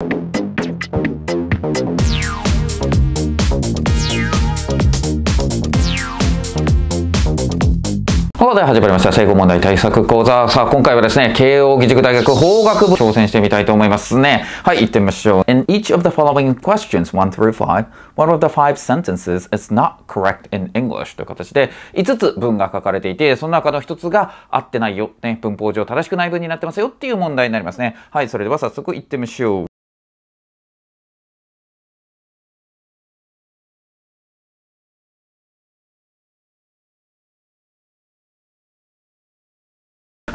とこで始まりました。成功問題対策講座。さあ、今回はですね、慶応義塾大学法学部挑戦してみたいと思いますね。はい、行ってみましょう。In each of the following questions, 1 through 5, one of the five sentences is not correct in English という形で、5つ文が書かれていて、その中の1つが合ってないよ。ね、文法上正しくない文になってますよっていう問題になりますね。はい、それでは早速行ってみましょう。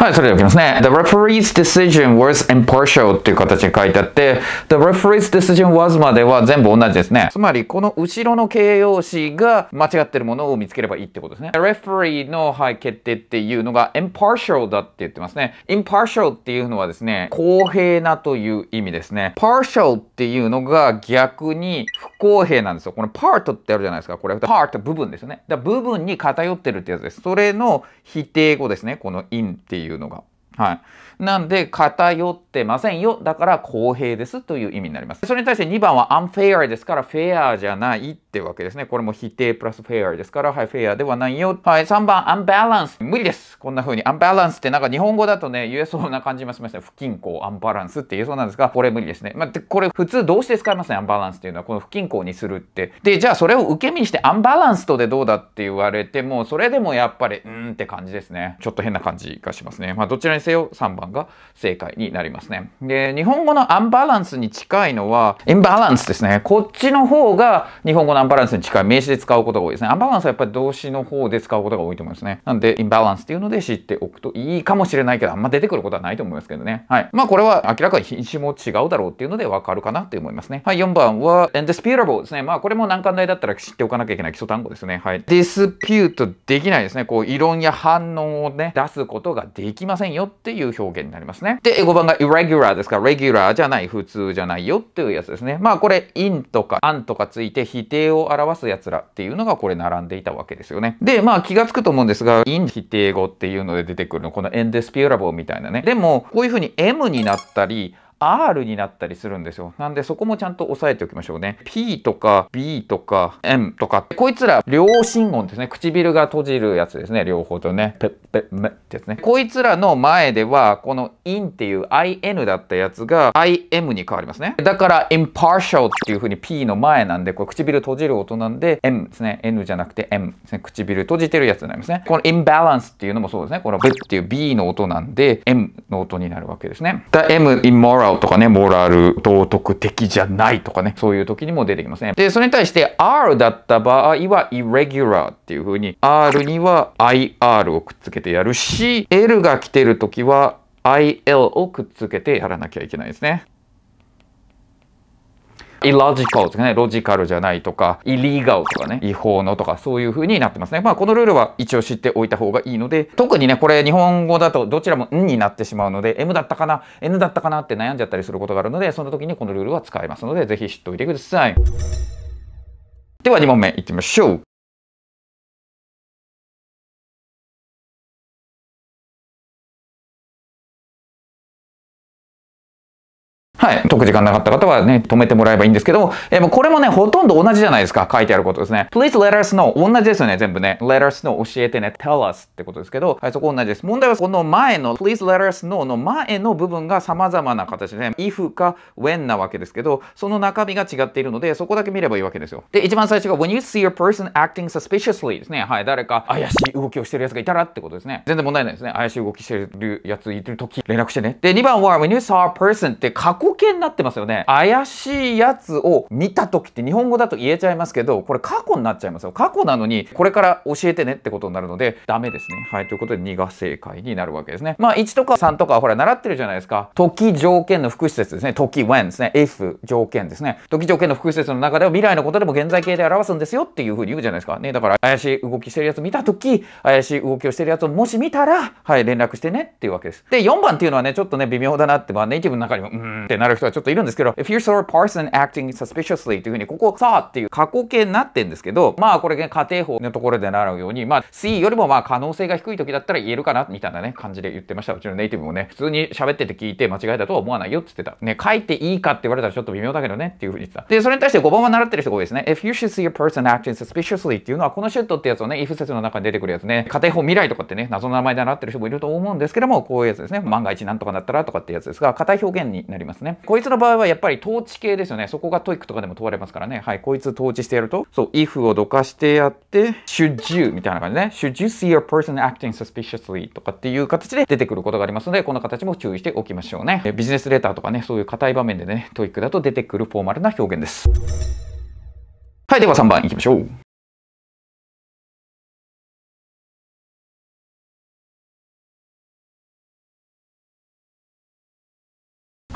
はい、それではいきますね。The referee's decision was impartial っていう形で書いてあって、The referee's decision was までは全部同じですね。つまり、この後ろの形容詞が間違ってるものを見つければいいってことですね。referee の、はい、決定っていうのが impartial だって言ってますね。impartial っていうのはですね、公平なという意味ですね。partial っていうのが逆に不公平なんですよ。この part ってあるじゃないですか。これ、part 部分ですよね。だ部分に偏ってるってやつです。それの否定語ですね。この in っていういうのが。はい。なんで、偏ってませんよ。だから公平ですという意味になります。それに対して2番は unfair ですから、フェアじゃないっってわけですね。これも否定プラスフェアですから、はい、フェアではないよ。はい、3番、アンバランス。無理です。こんな風に、アンバランスってなんか日本語だとね、言えそうな感じもしました。不均衡、アンバランスって言えそうなんですが、これ無理ですね。まあ、これ普通どうして使いますね、アンバランスっていうのは、この不均衡にするって。で、じゃあそれを受け身にして、アンバランスとでどうだって言われても、それでもやっぱり、うーんって感じですね。ちょっと変な感じがしますね。まあ、どちらにせよ、3番が正解になりますね。で、日本語のアンバランスに近いのは、インバランスですね。こっちの方が、日本語のンバランスに近い名詞で使うことが多いですね。アンバランスはやっぱり動詞の方で使うことが多いと思いますね。なんで、インバランスっていうので知っておくといいかもしれないけど、あんま出てくることはないと思いますけどね。はい。まあ、これは明らかに品種も違うだろうっていうのでわかるかなって思いますね。はい、4番は、indisputable ですね。まあ、これも難関大だったら知っておかなきゃいけない基礎単語ですね。はい。ディスピュートできないですね。こう、異論や反応をね、出すことができませんよっていう表現になりますね。で、5番が irregular ですから、regular じゃない、普通じゃないよっていうやつですね。まあ、これ、in とか an とかついて否定をを表すやつらっていうのがこれ並んでいたわけですよね。で、まあ気がつくと思うんですが、in 否定語っていうので出てくるの、このエン d i s p u t a b みたいなね。でも、こういうふうに m になったり、R になったりするんですよ。なんでそこもちゃんと押さえておきましょうね。P とか B とか M とか、こいつら両唇音ですね。唇が閉じるやつですね。両方とね。ペッペッメってやつね。こいつらの前では、この in っていう in だったやつが im に変わりますね。だから impartial っていう風に P の前なんで、これ唇閉じる音なんで M ですね。N じゃなくて M ですね。唇閉じてるやつになりますね。この imbalance っていうのもそうですね。この b っていう B の音なんで M の音になるわけですね。The M immoral うとかね、モラル道徳的じゃないとかね、そういう時にも出てきますね。で、それに対して R だった場合は irregular っていう風に R には IR をくっつけてやるし、L が来てる時は IL をくっつけてやらなきゃいけないですね。illogical とかね、ロジカルじゃないとか、illegal とかね、違法のとか、そういう風になってますね。まあ、このルールは一応知っておいた方がいいので、特にね、これ日本語だとどちらもんになってしまうので、M だったかな、N だったかなって悩んじゃったりすることがあるので、その時にこのルールは使えますので、ぜひ知っておいてください。では2問目いってみましょう。ね、解く時間なかった方はね、止めてもらえばいいんですけど、えー、これもね、ほとんど同じじゃないですか。書いてあることですね。Please let us know. 同じですよね、全部ね。Let us know. 教えてね。Tell us ってことですけど、はい、そこ同じです。問題はこの前の Please let us know の前の部分が様々な形で、ね、if か when なわけですけど、その中身が違っているので、そこだけ見ればいいわけですよ。で、一番最初が When you see a person acting suspiciously ですね。はい、誰か怪しい動きをしてるやつがいたらってことですね。全然問題ないですね。怪しい動きしてるやついるとき、連絡してね。で、2番は When you saw a person って過去形形になってますよね。怪しいやつを見た時って日本語だと言えちゃいますけど、これ過去になっちゃいますよ。過去なのに、これから教えてねってことになるので、ダメですね。はい、ということで2が正解になるわけですね。まあ、1とか3とかほら、習ってるじゃないですか。時条件の副詞節ですね。時 when ですね。if 条件ですね。時条件の副詞節の中では未来のことでも現在形で表すんですよっていうふうに言うじゃないですか。ね、だから怪しい動きしてるやつ見た時、怪しい動きをしてるやつをもし見たら、はい、連絡してねっていうわけです。で、4番っていうのはね、ちょっとね、微妙だなって、まあ、ネイティブの中にも、うーんってなるる人はちょっといるんですけど、if you saw a person acting suspiciously というふうに、ここ saw っていう過去形になってんですけど、まあこれね、仮定法のところで習うように、まあ s e よりもまあ可能性が低い時だったら言えるかな、みたいなね、感じで言ってました。うちのネイティブもね、普通に喋ってて聞いて間違えたとは思わないよって言ってた。ね、書いていいかって言われたらちょっと微妙だけどねっていうふうに言ってた。で、それに対して5番は習ってる人が多いですね。if you should see a person acting suspiciously っていうのは、このシュットってやつをね、if 説の中に出てくるやつね、仮定法未来とかってね、謎の名前で習ってる人もいると思うんですけども、こういうやつですね。万が一なんとかなったらとかってやつですが、硬い表現になりますね。こいつの場合はやっぱり統治系ですよね。そこがトイックとかでも問われますからね。はい、こいつ統治してやると、そう、if をどかしてやって、should you みたいな感じね。should you see a person acting suspiciously とかっていう形で出てくることがありますので、この形も注意しておきましょうね。ビジネスレターとかね、そういう硬い場面でね、トイックだと出てくるフォーマルな表現です。はい、では3番いきましょう。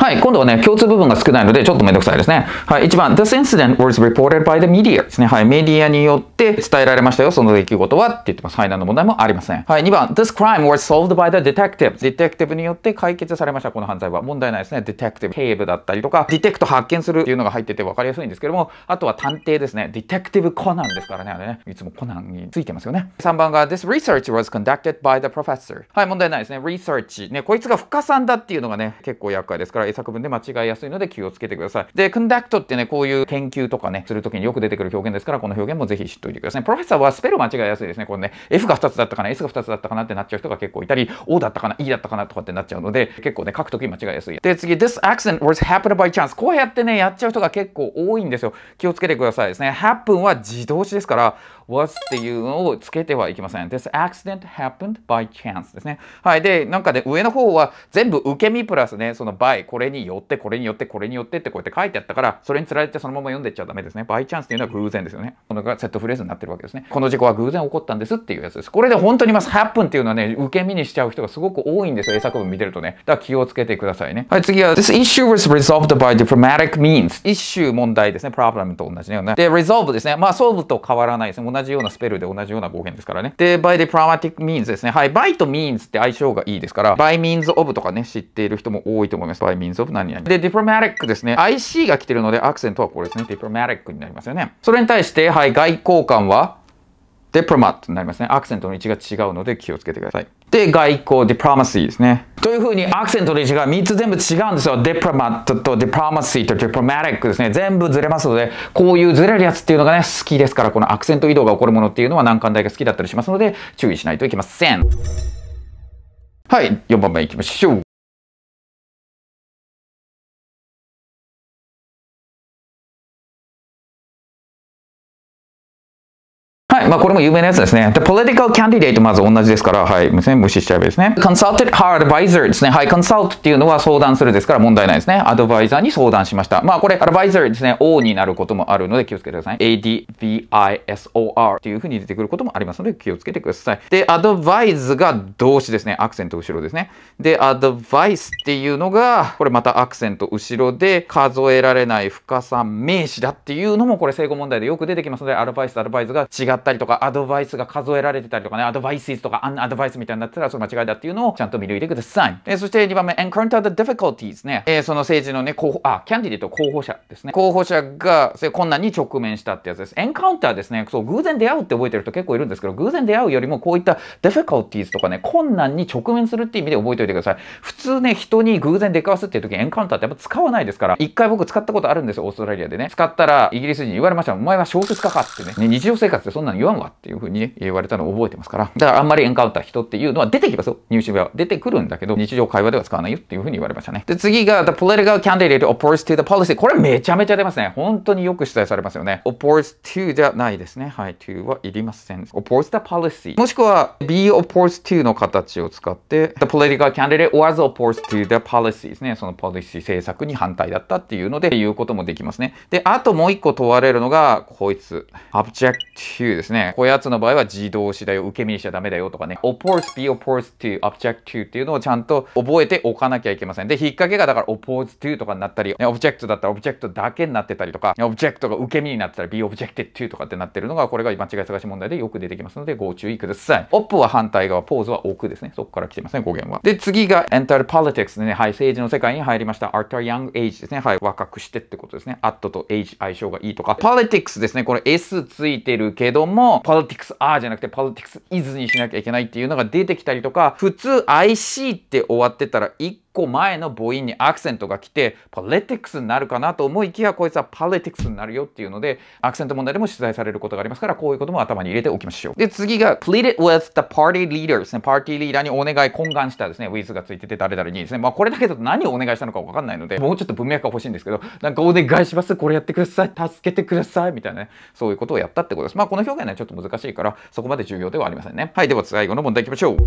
はい、今度はね、共通部分が少ないので、ちょっとめんどくさいですね。はい、1番、This incident was reported by the media ですね。はい、メディアによって伝えられましたよ、その出来事はって言ってます。はい、何の問題もありません。はい、2番、This crime was solved by the detective. ディテクティブによって解決されました、この犯罪は。問題ないですね。ディテクティブ、ケーブだったりとか、ディテクト発見するっていうのが入ってて分かりやすいんですけども、あとは探偵ですね。ディテクティブコナンですからね、あれね。いつもコナンについてますよね。3番が、This research was conducted by the professor. はい、問題ないですね。research。ね、こいつが不可算だっていうのがね、結構厄介ですから、作文で間違えやすいので気をつけてください。で、conduct ってね、こういう研究とかね、するときによく出てくる表現ですから、この表現もぜひ知っておいてください。プロフェッサーはスペル間違えやすいですね。これね、F が2つだったかな、S が2つだったかなってなっちゃう人が結構いたり、O だったかな、E だったかなとかってなっちゃうので、結構ね、書くとき間違えやすい。で、次、this a c c e n t was happened by chance。こうやってね、やっちゃう人が結構多いんですよ。気をつけてくださいですね。happen は自動詞ですから、was っていうのをつけてはいけません。This accident happened by chance ですね。はい。で、なんかね、上の方は全部受け身プラスね、その by、これによって、これによって、これによってってこうやって書いてあったから、それにつられてそのまま読んでっちゃダメですね。by chance っていうのは偶然ですよね。このがセットフレーズになってるわけですね。この事故は偶然起こったんですっていうやつです。これで本当にます。happen っていうのはね、受け身にしちゃう人がすごく多いんですよ。英作文見てるとね。だから気をつけてくださいね。はい、次は、This issue was resolved by diplomatic means. 一 e 問題ですね。problem と同じよで、resolve ですね。まあ、solve と変わらないですね。同じようなスペルで同じような語源ですからね。で、by diplomatic means ですね。はい。by と means って相性がいいですから、by means of とかね、知っている人も多いと思います。by means of 何々。で、diplomatic ですね。IC が来てるので、アクセントはこれですね。diplomatic になりますよね。それに対して、はい、外交官は、デプロマットになりますね。アクセントの位置が違うので気をつけてください。で、外交、デプロマシーですね。というふうにアクセントの位置が3つ全部違うんですよ。デプロマットとデプロマシーとデプロマティックですね。全部ずれますので、こういうずれるやつっていうのがね、好きですから、このアクセント移動が起こるものっていうのは難関大が好きだったりしますので、注意しないといけません。はい、4番目いきましょう。まあ、これも有名なやつですね。The political candidate まず同じですから、はい、無線無視しちゃえばですね。consulted her advisor ですね。はい、consult っていうのは相談するですから問題ないですね。アドバイザーに相談しました。まあ、これ、アドバイザーですね、O になることもあるので気をつけてください。ADVISOR っていうふうに出てくることもありますので気をつけてください。で、アドバイズが動詞ですね。アクセント後ろですね。で、アドバイスっていうのが、これまたアクセント後ろで数えられない深さ名詞だっていうのも、これ、正誤問題でよく出てきますので、アドバイス、アドバイズが違ったりとかかアドバイスが数えられてたりとかね、アドバイスとかアンアドバイスみたいになってたらその間違いだっていうのをちゃんと見抜いてください。えー、そして2番目、encounter the difficulties ね。えー、その政治のね、候補、あ、キャンディデーと、候補者ですね。候補者が困難に直面したってやつです。encounter ですね。そう、偶然出会うって覚えてる人結構いるんですけど、偶然出会うよりもこういった difficulties とかね、困難に直面するっていう意味で覚えておいてください。普通ね、人に偶然出かわすっていう時エンカウンターってやっぱ使わないですから、一回僕使ったことあるんですよ、オーストラリアでね。使ったらイギリス人に言われました。お前は小説家かってね。ね日常生活でそんなのわんわっていうふうにね、言われたのを覚えてますから。だからあんまりエンカウンター人っていうのは出てきますよ。入手部は。出てくるんだけど、日常会話では使わないよっていうふうに言われましたね。で、次が、the political candidate opposed to the policy。これめちゃめちゃ出ますね。本当によく指摘されますよね。opposed to じゃないですね。はい、to はいりません。opposed the policy。もしくは、be opposed to の形を使って、the political candidate was opposed to the policy ですね。その policy 政策に反対だったっていうので、言うこともできますね。で、あともう一個問われるのが、こいつ。object to ですね。ね。こやつの場合は自動詞だよ、受け身にしちゃダメだよとかね。oppose, be opposed to, object to っていうのをちゃんと覚えておかなきゃいけません。で、引っ掛けがだから oppose to とかになったり、ね、object だったら object だけになってたりとか、object が受け身になってたら be objected to とかってなってるのが、これが間違い探し問題でよく出てきますので、ご注意ください。op は反対側、ポーズは置くですね。そこから来てますね、語源は。で、次が enter politics でね。はい、政治の世界に入りました。a r t e r young age ですね。はい、若くしてってことですね。at と age 相性がいいとか。politics ですね。これ s ついてるけども、politics are じゃなくて politics is にしなきゃいけないっていうのが出てきたりとか、普通 IC って終わってたら1個前の母音にアクセントが来て、ポレティクスになるかなと思いきや、こいつはパレティクスになるよっていうので、アクセント問題でも取材されることがありますから、こういうことも頭に入れておきましょう。で、次が、pleaded with the party leader ですね。パーティーリーダーにお願い、懇願したですね、ウィズがついてて誰々にですね。まあ、これだけだと何をお願いしたのかわかんないので、もうちょっと文脈が欲しいんですけど、なんかお願いします、これやってください、助けてください、みたいなね、そういうことをやったってことです。まあ、この表現はね、ちょっと難しいから、そこまで重要ではありませんね。はい、では最後の問題いきましょう。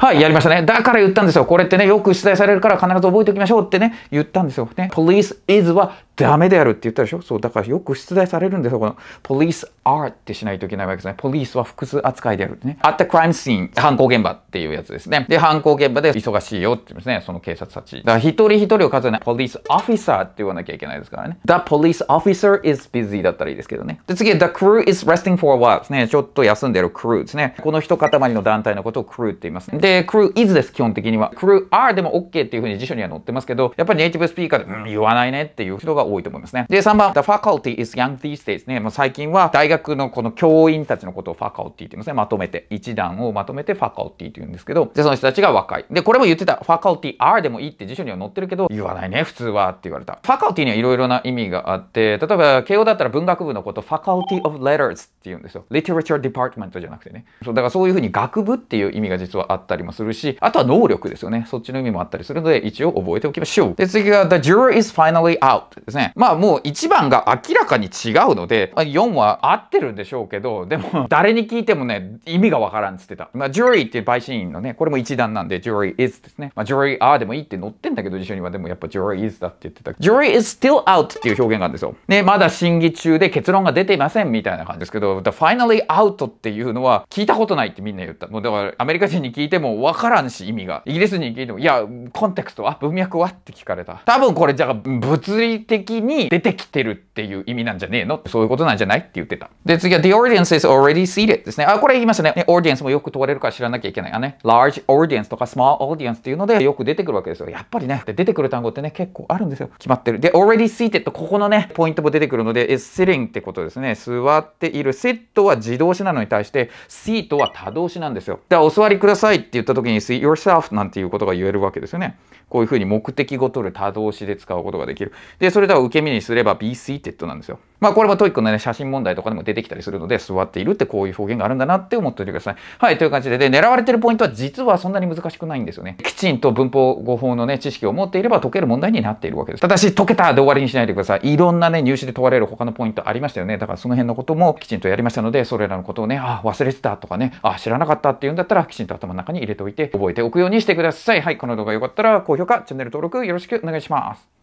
はい、やりましたね。だから言ったんですよ。これってね、よく出題されるから必ず覚えておきましょうってね、言ったんですよ。ね、police is はダメであるって言ったでしょそうだからよく出題されるんですよこのポリス are ってしないといけないわけですねポリスは複数扱いであるね at the crime scene 犯行現場っていうやつですねで犯行現場で忙しいよって言いまですねその警察たちだから一人一人を数えないポリス officer って言わなきゃいけないですからね the police officer is busy だったらいいですけどねで次 the crew is resting for a while ですねちょっと休んでる crew ですねこの一塊の団体のことを crew って言います、ね、で crew is です基本的には crew are でも OK っていうふうに辞書には載ってますけどやっぱりネイティブスピーカーで、うん、言わないねっていう人が多いと思いますね。で、3番、The faculty is young these days ね。まあ、最近は大学のこの教員たちのことをファカオティって言いますね。まとめて。一段をまとめてファカオティって言うんですけど、で、その人たちが若い。で、これも言ってた、ファカオティ R でもいいって辞書には載ってるけど、言わないね、普通はって言われた。ファカオティにはいろいろな意味があって、例えば、慶応だったら文学部のこと、Faculty of Letters って言うんですよ。Literature Department じゃなくてね。そう、だからそういうふうに学部っていう意味が実はあったりもするし、あとは能力ですよね。そっちの意味もあったりするので、一応覚えておきましょう。で、次が、The juror is finally out ですね。せん。まあもう1番が明らかに違うので、4は合ってるんでしょうけど、でも誰に聞いてもね、意味がわからんっつってた。まあ jury っていう陪審員のね、これも一段なんで jury is ですね。まあ jury are でもいいって載ってんだけど、辞書にはでもやっぱ jury is だって言ってた。jury is still out っていう表現があるんですよ。ね、まだ審議中で結論が出ていませんみたいな感じですけど、the finally out っていうのは聞いたことないってみんな言った。もうだからアメリカ人に聞いてもわからんし意味が。イギリス人に聞いても、いや、コンテクストは文脈はって聞かれた。多分これじゃあ物理的的に出てきてるっていう意味なんじゃねえのそういうことなんじゃないって言ってた。で、次は The audience is already seated ですね。あ、これ言いましたね。オーディエンスもよく問われるから知らなきゃいけない。よね、large audience とか small audience っていうのでよく出てくるわけですよ。やっぱりね、で出てくる単語ってね、結構あるんですよ。決まってる。で、already seated とここのね、ポイントも出てくるので、is sitting ってことですね。座っている。sit は自動詞なのに対して、seat は多動詞なんですよ。だからお座りくださいって言った時に、see yourself なんていうことが言えるわけですよね。こういうふうに目的語とる多動詞で使うことができる。で、それれを受け身にすれば be seated なんですよ。まあこれもトイックのね、写真問題とかでも出てきたりするので、座っているってこういう表現があるんだなって思っておいてください。はい、という感じで、で、狙われてるポイントは実はそんなに難しくないんですよね。きちんと文法語法のね、知識を持っていれば解ける問題になっているわけです。ただし、解けたで終わりにしないでください。いろんなね、入試で問われる他のポイントありましたよね。だからその辺のこともきちんとやりましたので、それらのことをね、あ、忘れてたとかね、あ、知らなかったっていうんだったら、きちんと頭の中に入れておいて、覚えておくようにしてください。はい、この動画良かったら、高評価、チャンネル登録よろしくお願いします。